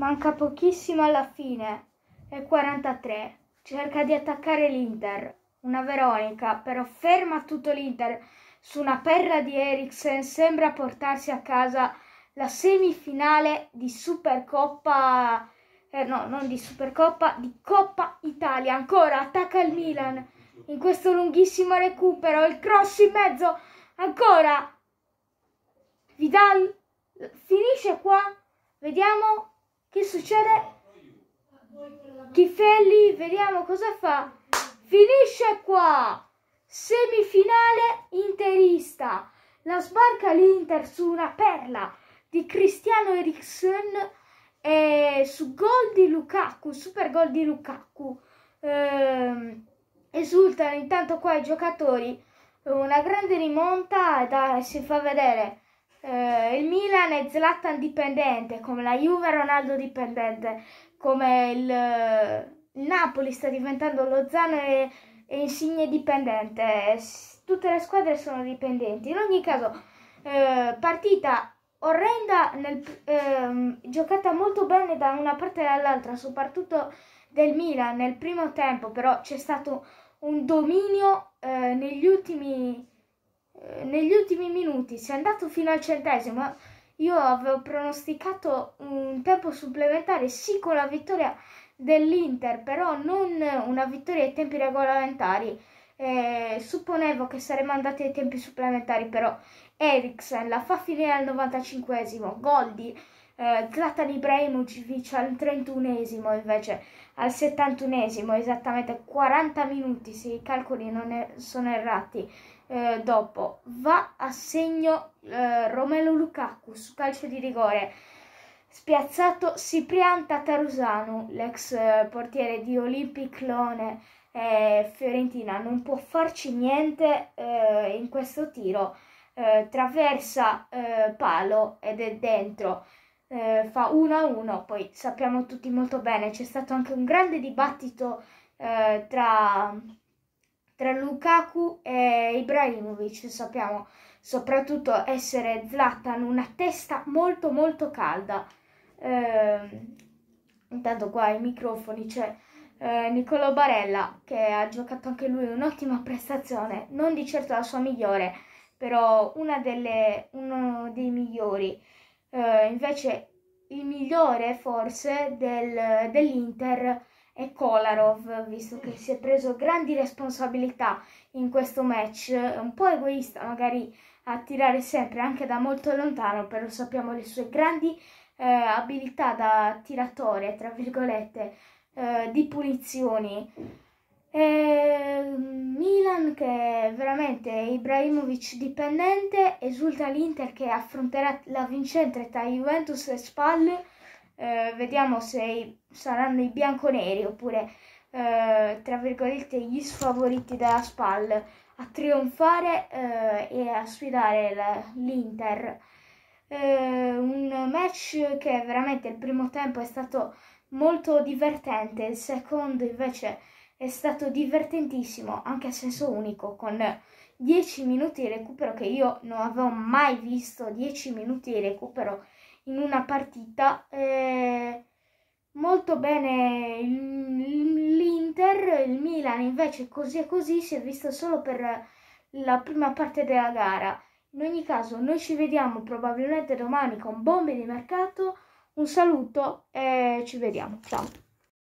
Manca pochissimo alla fine. È 43. Cerca di attaccare l'Inter. Una Veronica, però ferma tutto l'Inter. Su una perla di Eriksen sembra portarsi a casa la semifinale di Supercoppa eh, no, non di Supercoppa, di Coppa Italia. Ancora attacca il Milan in questo lunghissimo recupero, il cross in mezzo. Ancora Vidal finisce qua. Vediamo che succede? Tifelli, vediamo cosa fa. Finisce qua! Semifinale interista. La sbarca l'Inter su una perla di Cristiano Eriksen e su gol di Lukaku, super gol di Lukaku. Ehm, esultano intanto qua i giocatori. Una grande rimonta da, si fa vedere eh, il Milan è Zlatan dipendente, come la Juve è Ronaldo dipendente, come il, il Napoli sta diventando Lozano e, e Insigne dipendente. Eh, tutte le squadre sono dipendenti. In ogni caso, eh, partita orrenda, nel, eh, giocata molto bene da una parte e dall'altra, soprattutto del Milan nel primo tempo, però c'è stato un dominio eh, negli ultimi eh, negli ultimi minuti, se è andato fino al centesimo, io avevo pronosticato un tempo supplementare sì con la vittoria dell'Inter, però non una vittoria ai tempi regolamentari. Eh, supponevo che saremmo andati ai tempi supplementari, però Eriksen la fa finire al 95esimo, Goldi eh, Zlatan Ibrahimovic al 31esimo invece al 71esimo, esattamente 40 minuti se i calcoli non è, er-, sono errati, eh, dopo va a segno eh, Romelo Lukaku su calcio di rigore. Spiazzato si pianta l'ex eh, portiere di Olympic Lone eh, Fiorentina, non può farci niente eh, in questo tiro. Eh, traversa eh, palo ed è dentro eh, fa 1 a 1, poi sappiamo tutti molto bene, c'è stato anche un grande dibattito eh, tra, tra Lukaku e Ibrahimovic, sappiamo soprattutto essere Zlatan una testa molto molto calda. Eh, intanto qua ai microfoni c'è eh, Niccolò Barella che ha giocato anche lui un'ottima prestazione, non di certo la sua migliore, però una delle, uno dei migliori eh, invece il migliore forse del, dell'Inter è Kolarov, visto che si è preso grandi responsabilità in questo match, è un po' egoista magari a tirare sempre anche da molto lontano, però sappiamo le sue grandi eh, abilità da tiratore, tra virgolette, eh, di punizioni e mm, Milan che veramente Ibrahimovic dipendente, esulta l'Inter che affronterà la vincente tra Juventus e Spalle. Eh, vediamo se saranno i bianconeri oppure eh, tra virgolette gli sfavoriti della Spal a trionfare eh, e a sfidare la, l'Inter. Eh, un match che veramente il primo tempo è stato molto divertente, il secondo invece è stato divertentissimo, anche a senso unico, con 10 minuti di recupero che io non avevo mai visto, 10 minuti di recupero in una partita. Eh, molto bene l'Inter, il Milan invece così e così si è visto solo per la prima parte della gara. In ogni caso, noi ci vediamo probabilmente domani con bombe di mercato. Un saluto e ci vediamo. Ciao.